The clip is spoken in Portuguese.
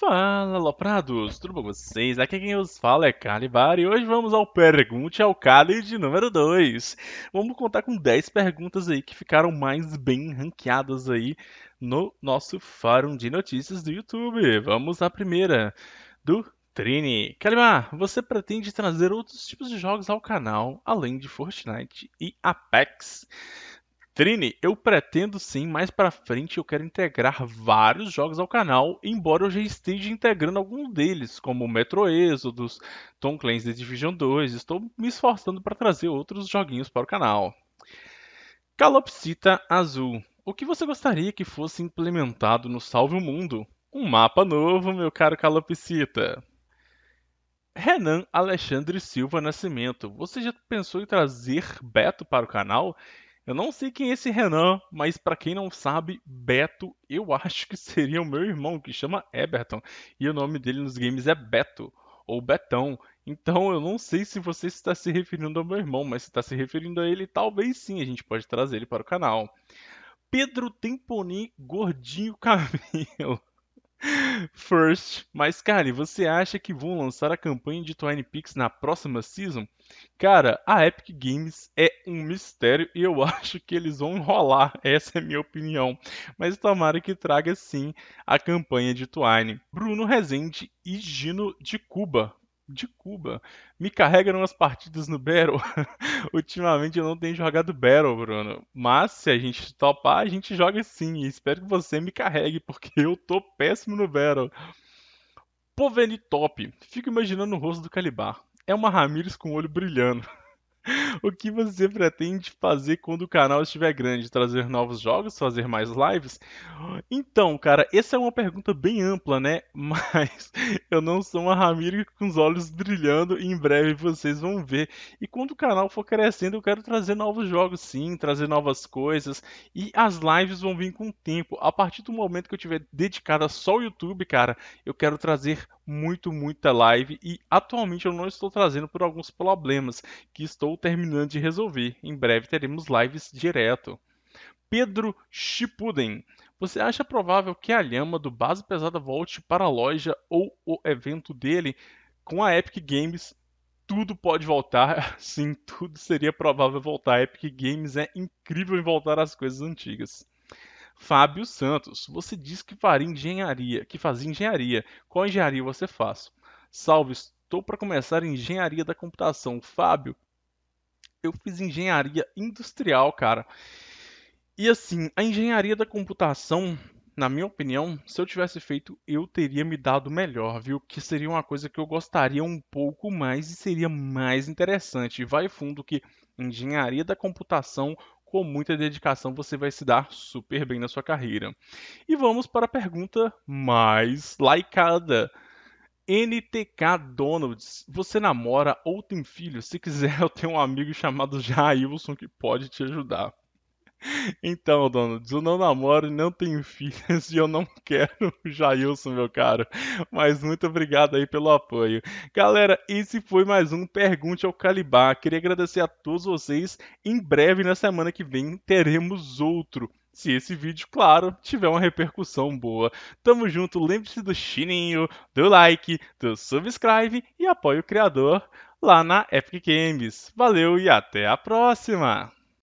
Fala, Loprados! Tudo bom com vocês? Aqui quem os fala é Calibar e hoje vamos ao Pergunte ao Cali de número 2. Vamos contar com 10 perguntas aí que ficaram mais bem ranqueadas aí no nosso fórum de notícias do YouTube. Vamos à primeira, do Trini. Calibar, você pretende trazer outros tipos de jogos ao canal, além de Fortnite e Apex? Trini, eu pretendo sim, mais pra frente eu quero integrar vários jogos ao canal, embora eu já esteja integrando algum deles, como Metro Exodus, Tom Clancy The Division 2, estou me esforçando para trazer outros joguinhos para o canal. Calopsita Azul. O que você gostaria que fosse implementado no Salve o Mundo? Um mapa novo, meu caro Calopsita. Renan Alexandre Silva Nascimento. Você já pensou em trazer Beto para o canal? Eu não sei quem é esse Renan, mas para quem não sabe, Beto, eu acho que seria o meu irmão, que chama Eberton. E o nome dele nos games é Beto, ou Betão. Então eu não sei se você está se referindo ao meu irmão, mas se está se referindo a ele, talvez sim, a gente pode trazer ele para o canal. Pedro Temponi Gordinho Camilo. First. Mas, cara, você acha que vão lançar a campanha de Twine Peaks na próxima season? Cara, a Epic Games é um mistério e eu acho que eles vão enrolar, essa é a minha opinião. Mas tomara que traga sim a campanha de Twine. Bruno Rezende e Gino de Cuba de Cuba. Me carrega umas partidas no Battle. Ultimamente eu não tenho jogado Battle, Bruno. Mas se a gente topar, a gente joga sim. Espero que você me carregue, porque eu tô péssimo no Battle. Poveni Top. Fico imaginando o rosto do Calibar. É uma Ramires com o olho brilhando. O que você pretende fazer quando o canal estiver grande? Trazer novos jogos, fazer mais lives? Então, cara, essa é uma pergunta bem ampla, né? Mas eu não sou uma Ramiro com os olhos brilhando e em breve vocês vão ver. E quando o canal for crescendo, eu quero trazer novos jogos, sim, trazer novas coisas. E as lives vão vir com o tempo. A partir do momento que eu tiver dedicada só ao YouTube, cara, eu quero trazer muito, muita live e atualmente eu não estou trazendo por alguns problemas que estou terminando de resolver. Em breve teremos lives direto. Pedro Chipuden. Você acha provável que a lhama do Base Pesada volte para a loja ou o evento dele? Com a Epic Games, tudo pode voltar. Sim, tudo seria provável voltar. A Epic Games é incrível em voltar às coisas antigas. Fábio Santos, você disse que faria engenharia, que fazia engenharia. Qual engenharia você faz? Salve, estou para começar engenharia da computação. Fábio, eu fiz engenharia industrial, cara. E assim, a engenharia da computação, na minha opinião, se eu tivesse feito, eu teria me dado melhor, viu? Que seria uma coisa que eu gostaria um pouco mais e seria mais interessante. Vai fundo que engenharia da computação com muita dedicação você vai se dar super bem na sua carreira. E vamos para a pergunta mais likeada. NTK Donalds, você namora ou tem filho? Se quiser, eu tenho um amigo chamado Jailson que pode te ajudar. Então, Donald, eu não namoro, não tenho filhas e eu não quero Jailson, meu caro. Mas muito obrigado aí pelo apoio. Galera, esse foi mais um Pergunte ao Calibar. Queria agradecer a todos vocês. Em breve, na semana que vem, teremos outro se esse vídeo, claro, tiver uma repercussão boa. Tamo junto, lembre-se do sininho, do like, do subscribe e apoie o criador lá na Epic Games. Valeu e até a próxima!